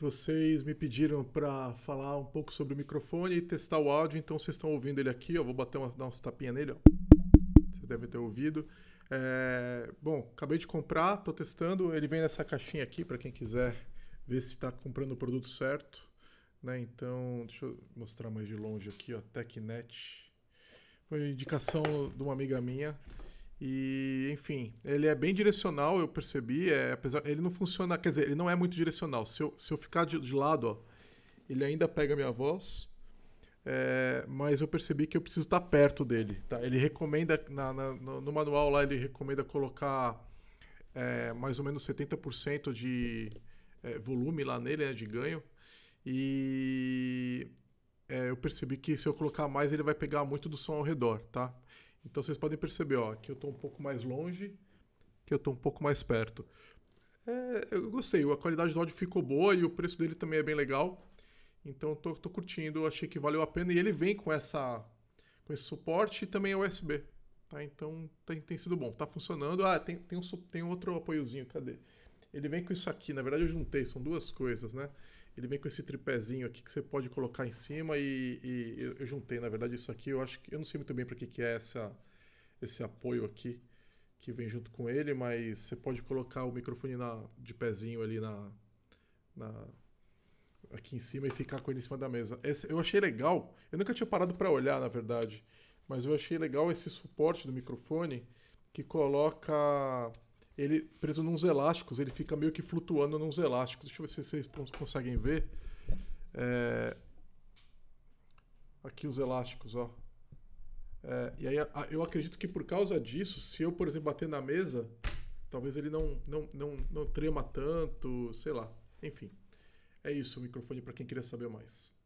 Vocês me pediram para falar um pouco sobre o microfone e testar o áudio, então vocês estão ouvindo ele aqui, Eu Vou bater uma, dar uns tapinha nele, Você deve ter ouvido. É, bom, acabei de comprar, estou testando. Ele vem nessa caixinha aqui para quem quiser ver se está comprando o produto certo. Né? Então, deixa eu mostrar mais de longe aqui, ó, TechNet. Foi indicação de uma amiga minha. E, enfim, ele é bem direcional, eu percebi. É, apesar, ele não funciona, quer dizer, ele não é muito direcional. Se eu, se eu ficar de, de lado, ó, ele ainda pega a minha voz. É, mas eu percebi que eu preciso estar perto dele. Tá? Ele recomenda, na, na, no, no, manual lá, ele recomenda colocar é, mais ou menos 70% de é, volume lá nele, né, de ganho. E é, eu percebi que se eu colocar mais, ele vai pegar muito do som ao redor, tá? Então vocês podem perceber, ó, que eu estou um pouco mais longe, que eu estou um pouco mais perto. É, eu gostei, a qualidade do áudio ficou boa e o preço dele também é bem legal. Então tô, tô curtindo, achei que valeu a pena e ele vem com essa com esse suporte e também é USB. Tá? Então tem, tem sido bom, tá funcionando. Ah, tem, tem, um, tem outro apoiozinho, cadê? Ele vem com isso aqui, na verdade eu juntei, são duas coisas, né? Ele vem com esse tripézinho aqui que você pode colocar em cima e, e eu, eu, juntei, na verdade, isso aqui. Eu acho que eu não sei muito bem para que, que é essa, esse apoio aqui que vem junto com ele, mas você pode colocar o microfone na, de pezinho ali na, na aqui em cima e ficar com ele em cima da mesa. Esse, eu achei legal. Eu nunca tinha parado para olhar, na verdade, mas eu achei legal esse suporte do microfone que coloca ele preso nos elásticos, ele fica meio que flutuando nos elásticos. Deixa eu ver se vocês conseguem ver. É... Aqui os elásticos, ó. É, e aí eu acredito que por causa disso, se eu, por exemplo, bater na mesa, talvez ele não, não, não, não trema tanto, sei lá. Enfim, é isso o microfone para quem queria saber mais.